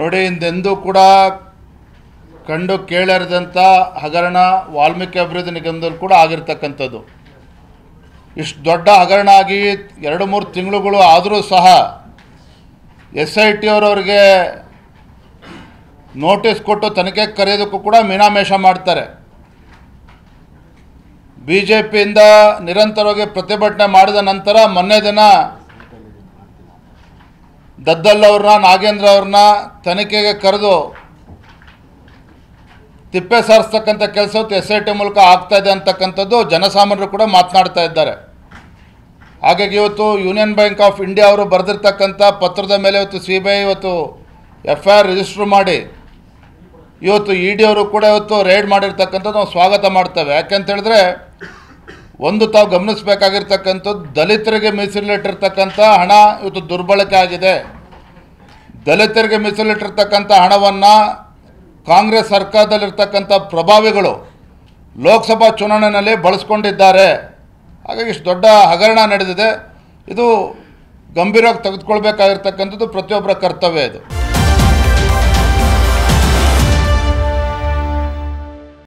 ನೋಡಿ ಇಂದೆಂದೂ ಕೂಡ ಕಂಡು ಕೇಳರಿದಂಥ ಹಗರಣ ವಾಲ್ಮೀಕಿ ಅಭಿವೃದ್ಧಿ ನಿಗಮದಲ್ಲಿ ಕೂಡ ಆಗಿರ್ತಕ್ಕಂಥದ್ದು ಇಷ್ಟು ದೊಡ್ಡ ಹಗರಣ ಆಗಿ ಎರಡು ಮೂರು ತಿಂಗಳುಗಳು ಆದರೂ ಸಹ ಎಸ್ ಐ ಟಿ ಅವರವ್ರಿಗೆ ನೋಟಿಸ್ ಕೊಟ್ಟು ತನಿಖೆ ಕರೆಯೋದಕ್ಕೂ ಕೂಡ ಮೀನಾಮೇಷ ಮಾಡ್ತಾರೆ ಬಿ ಜೆ ಪಿಯಿಂದ ನಿರಂತರವಾಗಿ ಪ್ರತಿಭಟನೆ ಮಾಡಿದ ನಂತರ ಮೊನ್ನೆ ದಿನ ದದ್ದಲ್ ಅವ್ರನ್ನ ನಾಗೇಂದ್ರ ಅವ್ರನ್ನ ತನಿಖೆಗೆ ಕರೆದು ತಿಪ್ಪೆ ಸಾರಿಸ್ತಕ್ಕಂಥ ಕೆಲಸವತ್ತು ಎಸ್ ಐ ಟಿ ಮೂಲಕ ಇದೆ ಅಂತಕ್ಕಂಥದ್ದು ಜನಸಾಮಾನ್ಯರು ಕೂಡ ಮಾತನಾಡ್ತಾ ಇದ್ದಾರೆ ಹಾಗಾಗಿ ಇವತ್ತು ಯೂನಿಯನ್ ಬ್ಯಾಂಕ್ ಆಫ್ ಇಂಡಿಯಾ ಅವರು ಬರೆದಿರ್ತಕ್ಕಂಥ ಪತ್ರದ ಮೇಲೆ ಇವತ್ತು ಸಿ ಬಿ ಐ ಇವತ್ತು ಎಫ್ ಐ ಆರ್ ರಿಜಿಸ್ಟ್ರು ಮಾಡಿ ಇವತ್ತು ಇ ಡಿ ಅವರು ಕೂಡ ಇವತ್ತು ರೈಡ್ ಮಾಡಿರ್ತಕ್ಕಂಥದ್ದು ನಾವು ಸ್ವಾಗತ ಮಾಡ್ತೇವೆ ಯಾಕೆಂತ ಹೇಳಿದ್ರೆ ಒಂದು ತಾವು ಗಮನಿಸಬೇಕಾಗಿರ್ತಕ್ಕಂಥದ್ದು ದಲಿತರಿಗೆ ಮೀಸಲಿಟ್ಟಿರ್ತಕ್ಕಂಥ ಹಣ ಇವತ್ತು ದುರ್ಬಳಕೆ ಆಗಿದೆ ದಲಿತರಿಗೆ ಮೀಸಲಿಟ್ಟಿರ್ತಕ್ಕಂಥ ಹಣವನ್ನು ಕಾಂಗ್ರೆಸ್ ಸರ್ಕಾರದಲ್ಲಿರ್ತಕ್ಕಂಥ ಪ್ರಭಾವಿಗಳು ಲೋಕಸಭಾ ಚುನಾವಣೆಯಲ್ಲಿ ಬಳಸ್ಕೊಂಡಿದ್ದಾರೆ ಹಾಗಾಗಿ ಇಷ್ಟು ದೊಡ್ಡ ಹಗರಣ ನಡೆದಿದೆ ಇದು ಗಂಭೀರವಾಗಿ ತೆಗೆದುಕೊಳ್ಬೇಕಾಗಿರ್ತಕ್ಕಂಥದ್ದು ಪ್ರತಿಯೊಬ್ಬರ ಕರ್ತವ್ಯ ಇದು